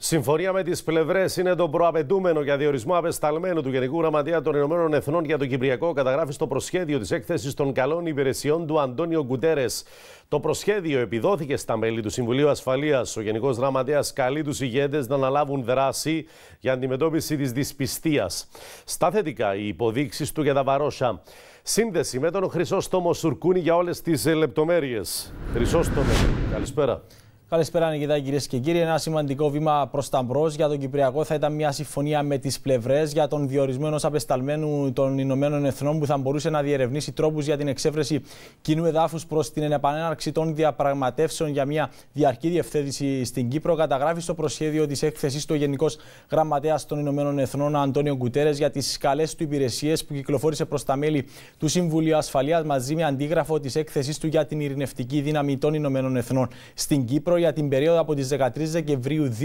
Συμφωνία με τις πλευρές είναι το προαπαιτούμενο για διορισμό απεσταλμένου του Γενικού Γραμματεία των Ηνωμένων Εθνών για το Κυπριακό, καταγράφει στο προσχέδιο της έκθεσης των καλών υπηρεσιών του Αντώνιο Γκουτέρε. Το προσχέδιο επιδόθηκε στα μέλη του Συμβουλίου Ασφαλείας. Ο Γενικός Γραμματέας καλεί τους ηγέτες να αναλάβουν δράση για αντιμετώπιση της δυσπιστίας. Στα θετικά, οι υποδείξεις του για τα βαρόσα. Σύνδεση με τον Χρυσόστομο Σουρκούνη για όλες τις λεπτομέρειες. Χρυσόστομο, καλησπέρα. Καλησπέρα, Νικητά, κυρίες και κύριοι. Ένα σημαντικό βήμα προς τα μπρος για τον Κυπριακό θα ήταν μια συμφωνία με τις πλευρές για τον διορισμένο απεσταλμένου των Ηνωμένων Εθνών που θα μπορούσε να διερευνήσει τρόπους για την εξέφρεση κοινού εδάφους προς την επανέναρξη των διαπραγματεύσεων για μια διαρκή διευθέτηση στην Κύπρο. Καταγράφει στο προσχέδιο της έκθεσης του Γενικός Γραμματέας των Ηνωμένων Εθνών, Αντώνιο Γκουτέρες, για τις καλέ του υπηρεσίες που κυκλοφόρησε προς τα μέλη του Συμβουλίου Ασφαλείας μαζί με αντίγραφο της έκθεση του για την ειρηνευτική δύναμη των Ηνωμένων Εθνών στην Κύπρο για την περίοδο από τις 13 Δεκεμβρίου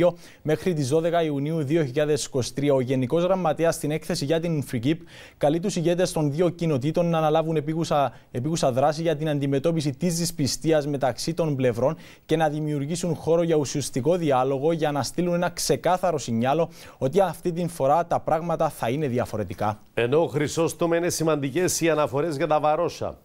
2022 μέχρι τις 12 Ιουνίου 2023. Ο Γενικός Γραμματέας στην έκθεση για την ΦΡΙΚΙΠ καλεί τους ηγέτες των δύο κοινοτήτων να αναλάβουν επίγουσα, επίγουσα δράση για την αντιμετώπιση της δυσπιστίας μεταξύ των πλευρών και να δημιουργήσουν χώρο για ουσιαστικό διάλογο για να στείλουν ένα ξεκάθαρο σινιάλο ότι αυτή την φορά τα πράγματα θα είναι διαφορετικά. Ενώ χρυσόστομα είναι σημαντικές οι αναφορές για τα βαρόσα.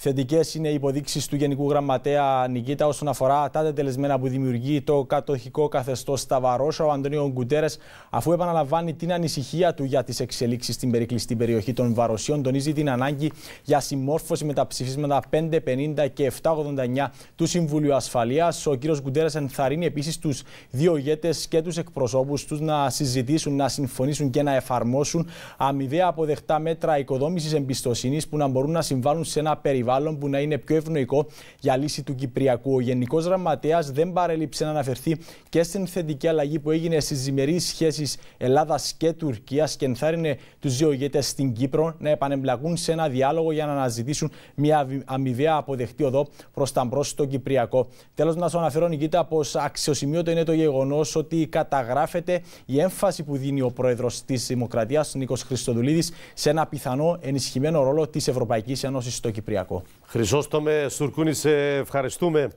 Θετικέ είναι οι υποδείξεις του Γενικού Γραμματέα Νικήτα όσον αφορά τα τελεσμένα που δημιουργεί το κατοχικό καθεστώς στα Βαρόσα. Ο Αντωνίο Γκουτέρες, αφού επαναλαμβάνει την ανησυχία του για τις εξελίξεις στην περικλειστή περιοχή των Βαροσίων, τονίζει την ανάγκη για συμμόρφωση με τα ψηφίσματα 550 και 789 του Συμβουλίου Ασφαλείας. Ο κ. Γκουτέρες ενθαρρύνει επίσης τους δύο ηγέτες και τους εκπροσώπους τους να συζητήσουν, να συμφωνήσουν και να εφαρμόσουν αμοιβαία αποδεκτά μέτρα οικοδόμησης εμπιστοσύνης που να μπορούν να συμβάλλουν σε ένα περιβάλλον περιβάλλον που να είναι πιο ευνοϊκό για λύση του Κυπριακού. Ο Γενικός Γραμματέας δεν παρέλειψε να αναφερθεί και στην θετική αλλαγή που έγινε στις διμερείς σχέσεις Ελλάδας και Τουρκίας και ενθάρρυνε τους δύο ηγέτες στην Κύπρο να επανεμπλακούν σε ένα διάλογο για να αναζητήσουν μια αμοιβαία αποδεκτή οδό προς τα μπρος στο Κυπριακό. Τέλος, να σου αναφέρω, Νικήτα, πως αξιοσημείωτο είναι το γεγονός ότι καταγράφεται η έμφαση που δίνει ο πρόεδρος της Δημοκρατίας, Νίκος Χριστοδουλίδης, σε ένα πιθανό ενισχυμένο ρόλο της Ευρωπαϊκής Ένωσης στο Κυπριακό. Χρυσόστομε, Στουρκούνη, σε ευχαριστούμε.